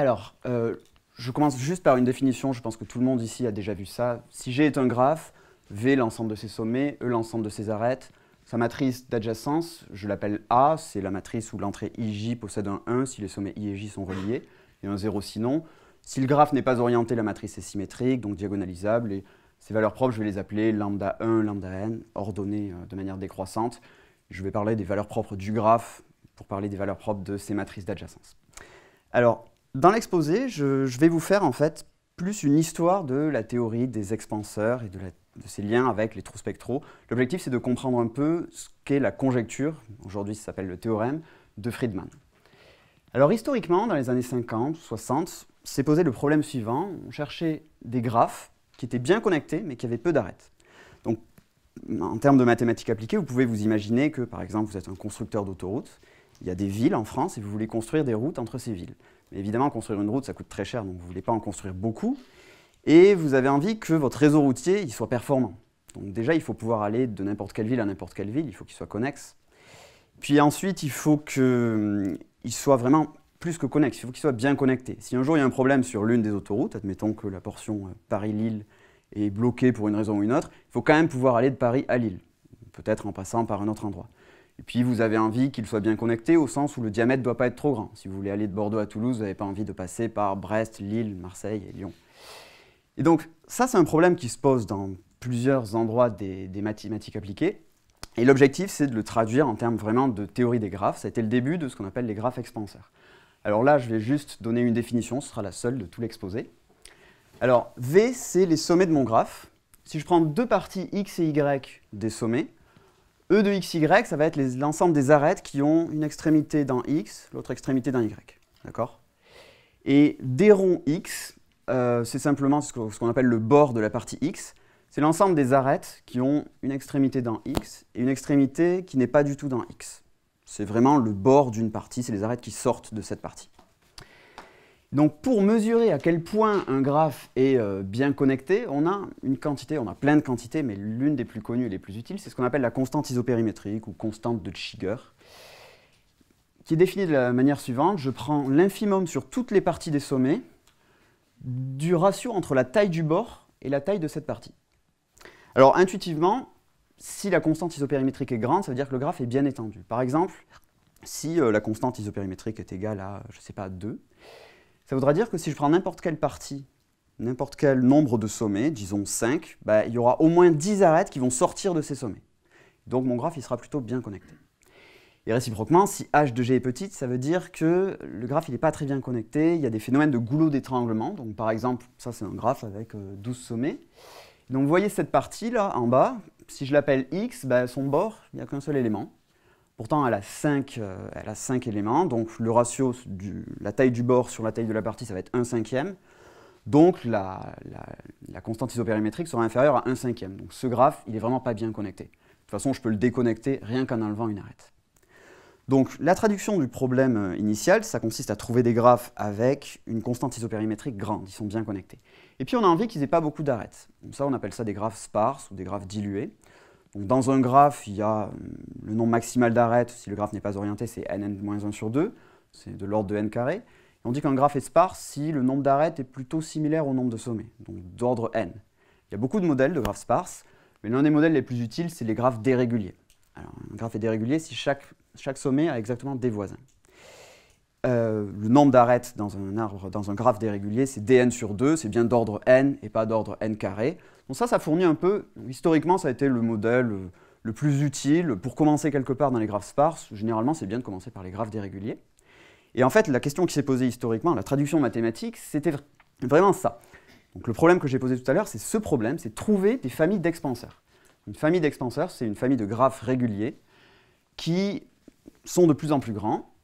Alors, euh, je commence juste par une définition. Je pense que tout le monde ici a déjà vu ça. Si G est un graphe, V l'ensemble de ses sommets, E l'ensemble de ses arêtes. Sa matrice d'adjacence, je l'appelle A, c'est la matrice où l'entrée IJ possède un 1 si les sommets I et J sont reliés, et un 0 sinon. Si le graphe n'est pas orienté, la matrice est symétrique, donc diagonalisable, et ses valeurs propres, je vais les appeler lambda 1, lambda n, ordonnées euh, de manière décroissante. Je vais parler des valeurs propres du graphe pour parler des valeurs propres de ces matrices d'adjacence. Alors, dans l'exposé, je, vais vous faire en fait plus une histoire de la théorie des expanseurs et de, ses liens avec les trous spectraux. L'objectif, c'est de comprendre un peu ce qu'est la conjecture, aujourd'hui ça s'appelle le théorème, de Friedman. Alors historiquement, dans les années 50, 60, s'est posé le problème suivant. On cherchait des graphes qui étaient bien connectés, mais qui avaient peu d'arêtes. Donc, en termes de mathématiques appliquées, vous pouvez vous imaginer que, par exemple, vous êtes un constructeur d'autoroute il y a des villes en France et vous voulez construire des routes entre ces villes. Mais évidemment, construire une route, ça coûte très cher, donc vous ne voulez pas en construire beaucoup. Et vous avez envie que votre réseau routier il soit performant. Donc déjà, il faut pouvoir aller de n'importe quelle ville à n'importe quelle ville, il faut qu'il soit connexe. Puis ensuite, il faut qu'il hum, soit vraiment plus que connexe, il faut qu'il soit bien connecté. Si un jour il y a un problème sur l'une des autoroutes, admettons que la portion euh, Paris-Lille est bloquée pour une raison ou une autre, il faut quand même pouvoir aller de Paris à Lille, peut-être en passant par un autre endroit. Et puis vous avez envie qu'il soit bien connecté au sens où le diamètre ne doit pas être trop grand. Si vous voulez aller de Bordeaux à Toulouse, vous n'avez pas envie de passer par Brest, Lille, Marseille et Lyon. Et donc ça, c'est un problème qui se pose dans plusieurs endroits des, mathématiques appliquées. Et l'objectif, c'est de le traduire en termes vraiment de théorie des graphes. Ça a été le début de ce qu'on appelle les graphes expanseurs. Alors là, je vais juste donner une définition, ce sera la seule de tout l'exposé. Alors V, c'est les sommets de mon graphe. Si je prends deux parties X et Y des sommets, E de xy, ça va être l'ensemble des arêtes qui ont une extrémité dans x, l'autre extrémité dans y. D'accord Et des ronds x, euh, c'est simplement ce qu'on appelle le bord de la partie x. C'est l'ensemble des arêtes qui ont une extrémité dans x et une extrémité qui n'est pas du tout dans x. C'est vraiment le bord d'une partie, c'est les arêtes qui sortent de cette partie. Donc pour mesurer à quel point un graphe est euh, bien connecté, on a une quantité, on a plein de quantités, mais l'une des plus connues et les plus utiles, c'est ce qu'on appelle la constante isopérimétrique ou constante de Schiger qui est définie de la manière suivante. Je prends l'infimum sur toutes les parties des sommets du ratio entre la taille du bord et la taille de cette partie. Alors intuitivement, si la constante isopérimétrique est grande, ça veut dire que le graphe est bien étendu. Par exemple, si euh, la constante isopérimétrique est égale à, je ne sais pas, 2, ça voudra dire que si je prends n'importe quelle partie, n'importe quel nombre de sommets, disons 5, bah, il y aura au moins 10 arêtes qui vont sortir de ces sommets. Donc mon graphe il sera plutôt bien connecté. Et réciproquement, si h de g est petite, ça veut dire que le graphe n'est pas très bien connecté, il y a des phénomènes de goulot d'étranglement. Donc par exemple, ça c'est un graphe avec 12 euh, sommets. Donc vous voyez cette partie là en bas, si je l'appelle x, bah, son bord, il n'y a qu'un seul élément. Pourtant, elle a 5, euh, cinq éléments, donc le ratio, de la taille du bord sur la taille de la partie, ça va être 1 cinquième. Donc la, constante isopérimétrique sera inférieure à 1 cinquième. Donc ce graphe, il n'est vraiment pas bien connecté. De toute façon, je peux le déconnecter rien qu'en enlevant une arête. Donc la traduction du problème euh, initial, ça consiste à trouver des graphes avec une constante isopérimétrique grande, ils sont bien connectés. Et puis on a envie qu'ils n'aient pas beaucoup d'arêtes. Donc ça, on appelle ça des graphes sparses ou des graphes dilués dans un graphe, il y a euh, le nombre maximal d'arêtes, si le graphe n'est pas orienté, c'est nn-1 sur 2, c'est de l'ordre de n carré. on dit qu'un graphe est sparse si le nombre d'arêtes est plutôt similaire au nombre de sommets, donc d'ordre n. Il y a beaucoup de modèles de graphes sparse, mais l'un des modèles les plus utiles, c'est les graphes déréguliers. un graphe est dérégulier si chaque, sommet a exactement des voisins. Euh, le nombre d'arêtes dans un dans un graphe dérégulier, c'est dn sur 2, c'est bien d'ordre n et pas d'ordre n carré. Donc ça, ça fournit un peu, historiquement, ça a été le modèle euh, le plus utile pour commencer quelque part dans les graphes sparses. Généralement, c'est bien de commencer par les graphes déréguliers. Et en fait, la question qui s'est posée historiquement, la traduction mathématique, c'était vraiment ça. Donc le problème que j'ai posé tout à l'heure, c'est ce problème, c'est trouver des familles d'expanseurs. Une famille d'expanseurs, c'est une famille de graphes réguliers qui sont de plus en plus grands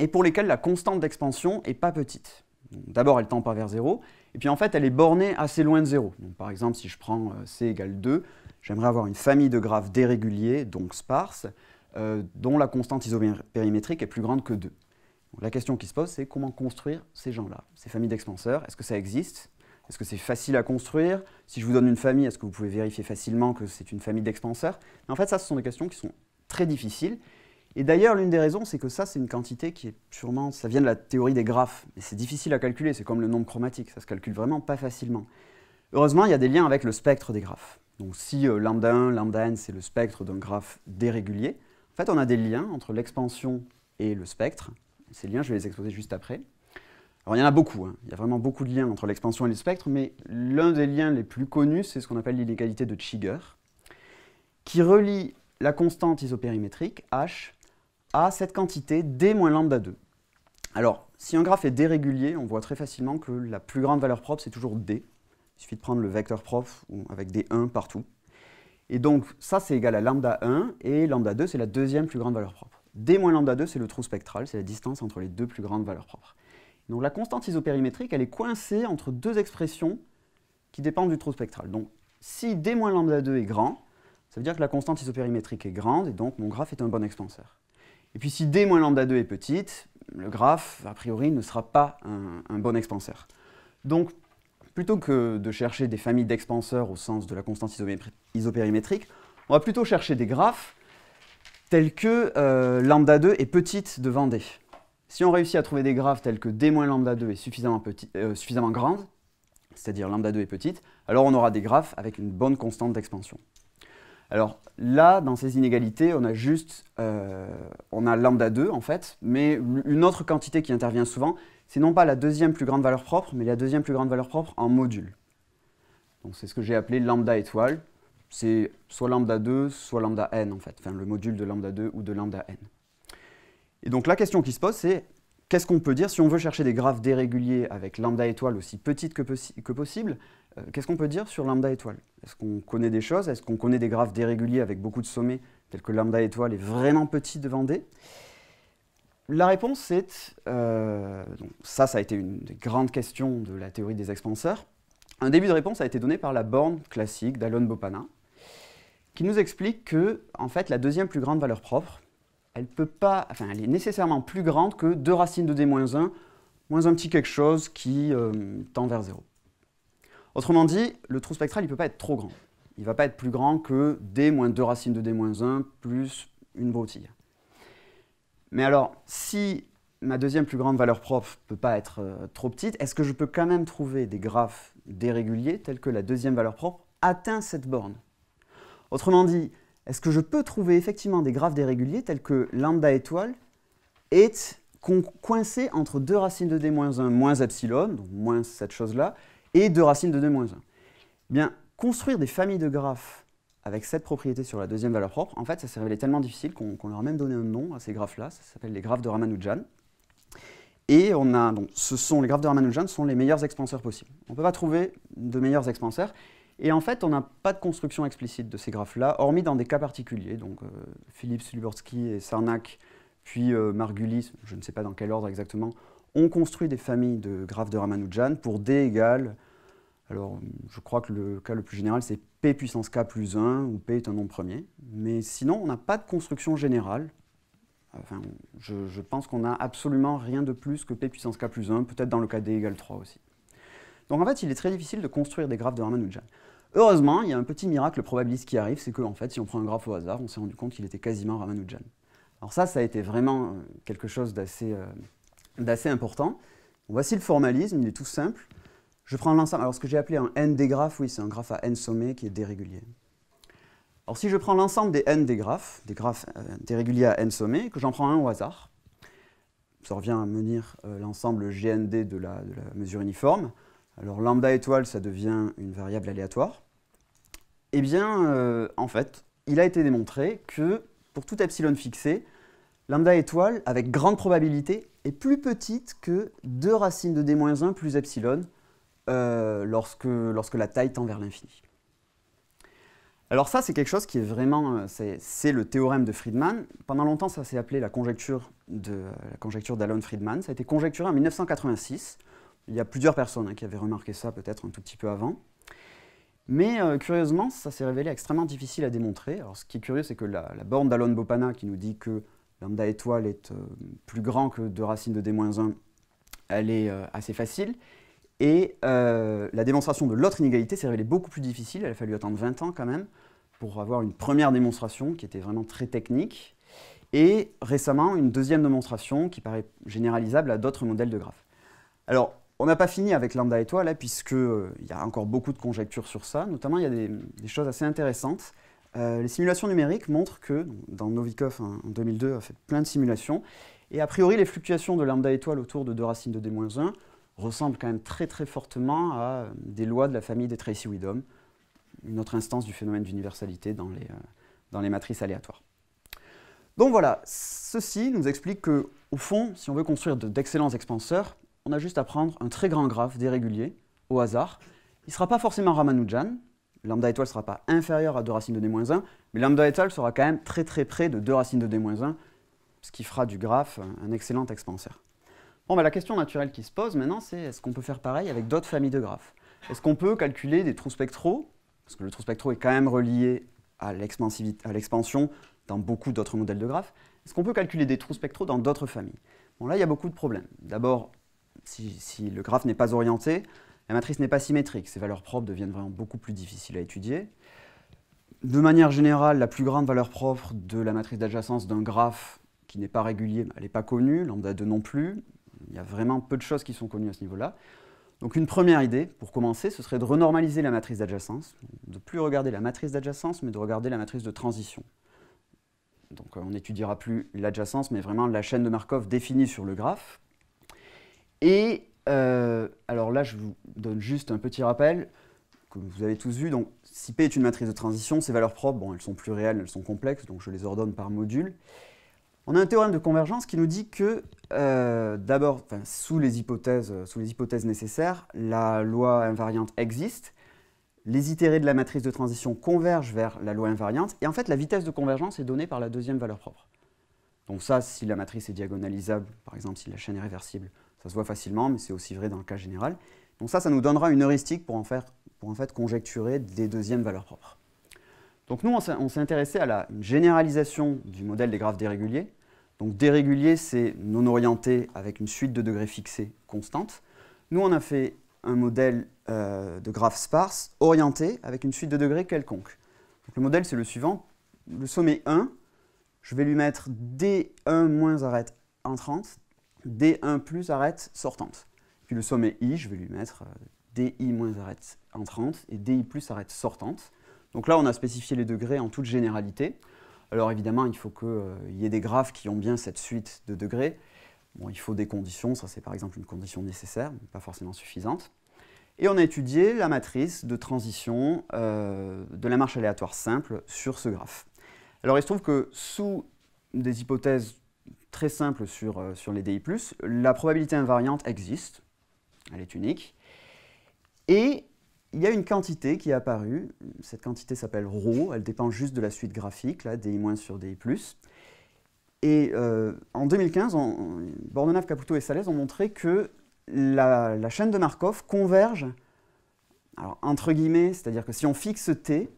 et pour lesquels la constante d'expansion n'est pas petite. D'abord, elle tend pas vers zéro, et puis en fait, elle est bornée assez loin de 0. par exemple, si je prends euh, C égale 2, j'aimerais avoir une famille de graphes déréguliers, donc sparse, euh, dont la constante isopérimétrique est plus grande que 2. la question qui se pose, c'est comment construire ces gens-là, ces familles d'expanseurs Est-ce que ça existe Est-ce que c'est facile à construire Si je vous donne une famille, est-ce que vous pouvez vérifier facilement que c'est une famille d'expanseurs En fait, ça, ce sont des questions qui sont très difficiles et d'ailleurs, l'une des raisons, c'est que ça, c'est une quantité qui est purement. Ça vient de la théorie des graphes. Mais c'est difficile à calculer, c'est comme le nombre chromatique, ça se calcule vraiment pas facilement. Heureusement, il y a des liens avec le spectre des graphes. Donc si euh, lambda 1, lambda n, c'est le spectre d'un graphe dérégulier, en fait, on a des liens entre l'expansion et le spectre. Ces liens, je vais les exposer juste après. Alors, il y en a beaucoup, hein. il y a vraiment beaucoup de liens entre l'expansion et le spectre, mais l'un des liens les plus connus, c'est ce qu'on appelle l'inégalité de Cheeger qui relie la constante isopérimétrique, H, à cette quantité d moins lambda 2. Alors, si un graphe est dérégulier, on voit très facilement que la plus grande valeur propre, c'est toujours d. Il suffit de prendre le vecteur propre, avec des 1 partout. Et donc, ça, c'est égal à lambda 1, et lambda 2, c'est la deuxième plus grande valeur propre. d moins lambda 2, c'est le trou spectral, c'est la distance entre les deux plus grandes valeurs propres. Donc, la constante isopérimétrique, elle est coincée entre deux expressions qui dépendent du trou spectral. Donc, si d moins lambda 2 est grand, ça veut dire que la constante isopérimétrique est grande, et donc mon graphe est un bon expanseur. Et puis si d moins lambda 2 est petite, le graphe, a priori, ne sera pas un, bon expanseur. Donc, plutôt que de chercher des familles d'expanseurs au sens de la constante isopérimétrique, on va plutôt chercher des graphes tels que euh, lambda 2 est petite devant d. Si on réussit à trouver des graphes tels que d moins lambda 2 est suffisamment, petit, euh, suffisamment grande, c'est-à-dire lambda 2 est petite, alors on aura des graphes avec une bonne constante d'expansion. Alors là, dans ces inégalités, on a juste, euh, on a lambda 2 en fait, mais une autre quantité qui intervient souvent, c'est non pas la deuxième plus grande valeur propre, mais la deuxième plus grande valeur propre en module. Donc c'est ce que j'ai appelé lambda étoile. C'est soit lambda 2, soit lambda n en fait, enfin le module de lambda 2 ou de lambda n. Et donc la question qui se pose, c'est qu'est-ce qu'on peut dire si on veut chercher des graphes déréguliers avec lambda étoile aussi petite que possible euh, qu'est-ce qu'on peut dire sur lambda étoile Est-ce qu'on connaît des choses Est-ce qu'on connaît des graphes déréguliers avec beaucoup de sommets, tels que lambda étoile est vraiment petit devant D La réponse est, euh, ça, ça a été une des grandes questions de la théorie des expanseurs. Un début de réponse a été donné par la borne classique d'Alon Bopana, qui nous explique que, en fait, la deuxième plus grande valeur propre, elle peut pas, enfin, elle est nécessairement plus grande que 2 racines de d-1, moins un petit quelque chose qui euh, tend vers 0. Autrement dit, le trou spectral, il ne peut pas être trop grand. Il ne va pas être plus grand que d moins 2 racines de d moins 1 plus une broutille. Mais alors, si ma deuxième plus grande valeur propre ne peut pas être euh, trop petite, est-ce que je peux quand même trouver des graphes déréguliers tels que la deuxième valeur propre atteint cette borne Autrement dit, est-ce que je peux trouver effectivement des graphes déréguliers tels que lambda étoile est coincé entre 2 racines de d-1 moins epsilon, donc moins cette chose-là, et de racines de 2 moins 1. Eh bien, construire des familles de graphes avec cette propriété sur la deuxième valeur propre, en fait, ça s'est révélé tellement difficile qu'on leur a même donné un nom à ces graphes-là, ça s'appelle les graphes de Ramanujan. Et on ce sont, les graphes de Ramanujan sont les meilleurs expanseurs possibles. On ne peut pas trouver de meilleurs expanseurs. Et en fait, on n'a pas de construction explicite de ces graphes-là, hormis dans des cas particuliers. Donc, euh, Philippe et Sarnak, puis euh, Margulis, je ne sais pas dans quel ordre exactement, on construit des familles de graphes de Ramanujan pour D égale, alors je crois que le cas le plus général c'est P puissance K plus 1, où P est un nombre premier, mais sinon on n'a pas de construction générale. Enfin, je, pense qu'on n'a absolument rien de plus que P puissance K plus 1, peut-être dans le cas D égale 3 aussi. Donc en fait, il est très difficile de construire des graphes de Ramanujan. Heureusement, il y a un petit miracle probabiliste qui arrive, c'est que, en fait, si on prend un graphe au hasard, on s'est rendu compte qu'il était quasiment Ramanujan. Alors ça, ça a été vraiment euh, quelque chose d'assez... Euh, d'assez important. Voici le formalisme, il est tout simple. Je prends l'ensemble, alors ce que j'ai appelé un n des graphes, oui c'est un graphe à n sommets qui est dérégulier. Alors si je prends l'ensemble des n des graphes, des graphes euh, déréguliers à n sommets, que j'en prends un au hasard, ça revient à menir euh, l'ensemble GND de la, de la mesure uniforme, alors lambda étoile ça devient une variable aléatoire, eh bien, euh, en fait, il a été démontré que pour tout epsilon fixé, Lambda étoile, avec grande probabilité, est plus petite que 2 racines de d-1 plus epsilon euh, lorsque, lorsque la taille tend vers l'infini. Alors ça, c'est quelque chose qui est vraiment... Euh, c'est le théorème de Friedman. Pendant longtemps, ça s'est appelé la conjecture d'Alon-Friedman. Ça a été conjecturé en 1986. Il y a plusieurs personnes hein, qui avaient remarqué ça peut-être un tout petit peu avant. Mais euh, curieusement, ça s'est révélé extrêmement difficile à démontrer. Alors ce qui est curieux, c'est que la, la borne d'Alon-Bopana qui nous dit que lambda étoile est euh, plus grand que 2 racines de d-1, elle est euh, assez facile. Et euh, la démonstration de l'autre inégalité s'est révélée beaucoup plus difficile. Il a fallu attendre 20 ans quand même pour avoir une première démonstration qui était vraiment très technique. Et récemment, une deuxième démonstration qui paraît généralisable à d'autres modèles de graphes. Alors, on n'a pas fini avec lambda étoile, hein, puisqu'il il y a encore beaucoup de conjectures sur ça. Notamment, il y a des choses assez intéressantes. Euh, les simulations numériques montrent que, dans Novikov hein, en 2002, a fait plein de simulations, et a priori les fluctuations de lambda étoile autour de 2 racines de d-1 ressemblent quand même très très fortement à euh, des lois de la famille des Tracy-Widom, une autre instance du phénomène d'universalité euh, dans, les, matrices aléatoires. Donc voilà, ceci nous explique que, au fond, si on veut construire d'excellents expenseurs expanseurs, on a juste à prendre un très grand graphe dérégulier, au hasard. Il ne sera pas forcément Ramanujan, lambda étoile ne sera pas inférieur à 2 racines de d-1, mais lambda étoile sera quand même très très près de 2 racines de d-1, ce qui fera du graphe un excellent expanseur. Bon, bah, la question naturelle qui se pose maintenant, c'est est-ce qu'on peut faire pareil avec d'autres familles de graphes Est-ce qu'on peut calculer des trous spectraux Parce que le trou spectraux est quand même relié à l'expansion dans beaucoup d'autres modèles de graphes. Est-ce qu'on peut calculer des trous spectraux dans d'autres familles Bon, là, il y a beaucoup de problèmes. D'abord, si le graphe n'est pas orienté, la matrice n'est pas symétrique, ses valeurs propres deviennent vraiment beaucoup plus difficiles à étudier. De manière générale, la plus grande valeur propre de la matrice d'adjacence d'un graphe qui n'est pas régulier, elle n'est pas connue, lambda 2 non plus. Il y a vraiment peu de choses qui sont connues à ce niveau-là. Donc une première idée, pour commencer, ce serait de renormaliser la matrice d'adjacence, de plus regarder la matrice d'adjacence, mais de regarder la matrice de transition. Donc euh, on n'étudiera plus l'adjacence, mais vraiment la chaîne de Markov définie sur le graphe. Et euh, alors là, je vous donne juste un petit rappel que vous avez tous vu. Donc, si P est une matrice de transition, ses valeurs propres, bon, elles sont plus réelles, elles sont complexes, donc je les ordonne par module. On a un théorème de convergence qui nous dit que, euh, d'abord, sous, les hypothèses, euh, sous les hypothèses nécessaires, la loi invariante existe, les itérés de la matrice de transition convergent vers la loi invariante, et en fait, la vitesse de convergence est donnée par la deuxième valeur propre. Donc ça, si la matrice est diagonalisable, par exemple, si la chaîne est réversible, ça se voit facilement, mais c'est aussi vrai dans le cas général. Donc ça, ça nous donnera une heuristique pour en, faire, pour en fait conjecturer des deuxièmes valeurs propres. Donc nous, on s'est intéressé à la généralisation du modèle des graphes déréguliers. Donc dérégulier, c'est non orienté avec une suite de degrés fixés constante. Nous, on a fait un modèle euh, de graphe sparse orienté avec une suite de degrés quelconque. Donc, le modèle, c'est le suivant. Le sommet 1, je vais lui mettre D1 moins arête entrante, D1 plus arête sortante. Puis le sommet I, je vais lui mettre euh, DI moins arête entrante et DI plus arête sortante. Donc là, on a spécifié les degrés en toute généralité. Alors évidemment, il faut qu'il euh, y ait des graphes qui ont bien cette suite de degrés. Bon, il faut des conditions, ça c'est par exemple une condition nécessaire, mais pas forcément suffisante. Et on a étudié la matrice de transition euh, de la marche aléatoire simple sur ce graphe. Alors il se trouve que sous des hypothèses très simple sur, euh, les DI+. La probabilité invariante existe, elle est unique. Et il y a une quantité qui est apparue, cette quantité s'appelle rho. elle dépend juste de la suite graphique, là, DI- sur DI+. Et euh, en 2015, Bordenave, Caputo et Salès ont montré que la, chaîne de Markov converge, alors, entre guillemets, c'est-à-dire que si on fixe T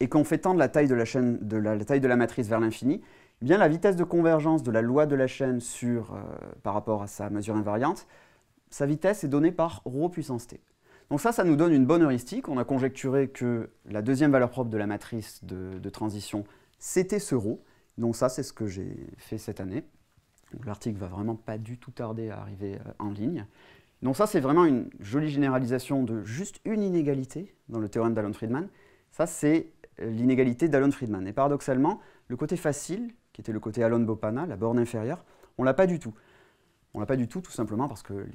et qu'on fait tendre la taille de la chaîne, de la taille de la matrice vers l'infini, bien la vitesse de convergence de la loi de la chaîne sur, euh, par rapport à sa mesure invariante, sa vitesse est donnée par ρ puissance t. Donc ça, ça nous donne une bonne heuristique. On a conjecturé que la deuxième valeur propre de la matrice de, transition, c'était ce ρ. Donc ça, c'est ce que j'ai fait cette année. L'article va vraiment pas du tout tarder à arriver euh, en ligne. Donc ça, c'est vraiment une jolie généralisation de juste une inégalité dans le théorème d'Alon-Friedman. Ça, c'est euh, l'inégalité d'Alon-Friedman. Et paradoxalement, le côté facile qui était le côté Alon Bopana, la borne inférieure. On ne l'a pas du tout. On ne l'a pas du tout, tout simplement parce que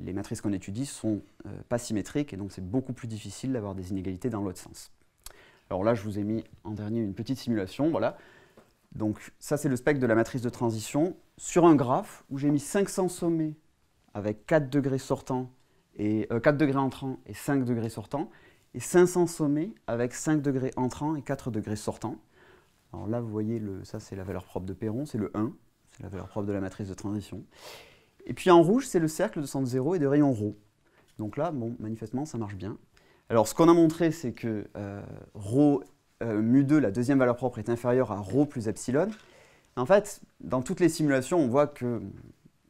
les, matrices qu'on étudie sont euh, pas symétriques et donc c'est beaucoup plus difficile d'avoir des inégalités dans l'autre sens. Alors là, je vous ai mis en dernier une petite simulation, voilà. Donc ça, c'est le spectre de la matrice de transition sur un graphe où j'ai mis 500 sommets avec 4 degrés sortants et 4 euh, degrés entrants et 5 degrés sortants et 500 sommets avec 5 degrés entrants et 4 degrés sortants. Alors là, vous voyez, le, ça c'est la valeur propre de Perron, c'est le 1, c'est la valeur propre de la matrice de transition. Et puis en rouge, c'est le cercle de centre 0 et de rayon ρ. Donc là, bon, manifestement, ça marche bien. Alors ce qu'on a montré, c'est que euh, euh, mu2, la deuxième valeur propre, est inférieure à ρ plus epsilon. En fait, dans toutes les simulations, on voit que,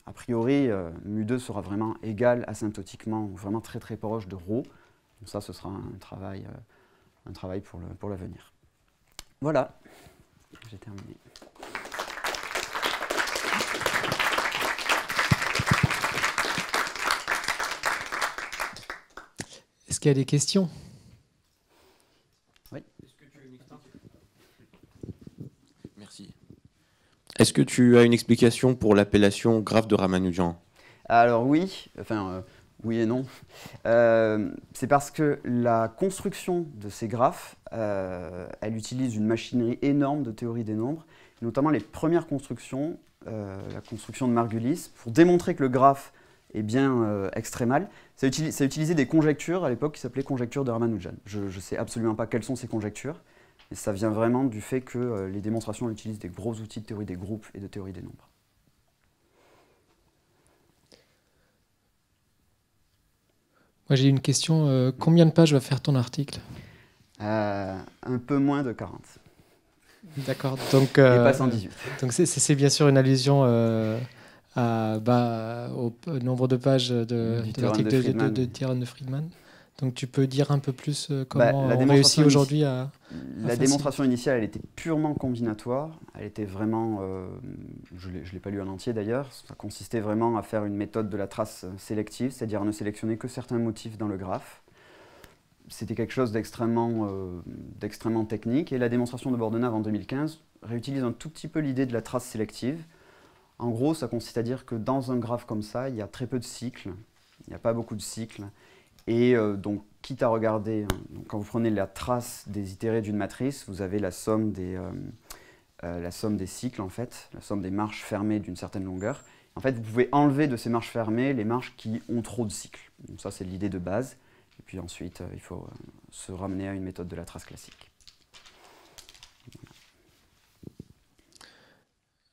a priori, euh, mu2 sera vraiment égal asymptotiquement, vraiment très très proche de ρ. Donc ça, ce sera un travail, un pour l'avenir. Voilà, j'ai terminé. Est-ce qu'il y a des questions Oui. Merci. Est-ce que tu as une explication pour l'appellation grave de Ramanujan Alors oui, enfin, euh, oui et non. Euh, c'est parce que la construction de ces graphes, euh, elle utilise une machinerie énorme de théorie des nombres, notamment les premières constructions, euh, la construction de Margulis, pour démontrer que le graphe est bien extrémal. Ça, utilise, ça utilisait des conjectures à l'époque qui s'appelaient conjectures de Ramanujan. Je ne sais absolument pas quelles sont ces conjectures, mais ça vient vraiment du fait que les démonstrations utilisent des gros outils de théorie des groupes et de théorie des nombres. Moi, j'ai une question. Euh, combien de pages va faire ton article euh, Un peu moins de 40. D'accord. Donc, Et euh, pas 118. Donc, c'est bien sûr une allusion bah, au nombre de pages de, l'article de, Tyrone Friedman. Donc tu peux dire un peu plus euh, bah, comment la on réussit aujourd'hui à, La démonstration initiale, elle était purement combinatoire. Elle était vraiment... Euh, je ne l'ai pas lu en entier d'ailleurs. Ça consistait vraiment à faire une méthode de la trace euh, sélective, c'est-à-dire à ne sélectionner que certains motifs dans le graphe. C'était quelque chose d'extrêmement technique. Et la démonstration de Bordenave en 2015 réutilise un tout petit peu l'idée de la trace sélective. En gros, ça consiste à dire que dans un graphe comme ça, il y a très peu de cycles. Il n'y a pas beaucoup de cycles. Et euh, donc, quitte à regarder, hein, quand vous prenez la trace des itérés d'une matrice, vous avez la somme des, euh, euh, la somme des cycles, en fait, la somme des marches fermées d'une certaine longueur. En fait, vous pouvez enlever de ces marches fermées les marches qui ont trop de cycles. ça, c'est l'idée de base. Et puis ensuite, il faut se ramener à une méthode de la trace classique.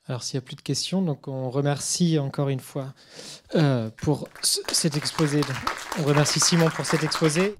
Alors s'il n'y a plus de questions, donc on remercie encore une fois euh, pour cet exposé. On remercie Simon pour cet exposé.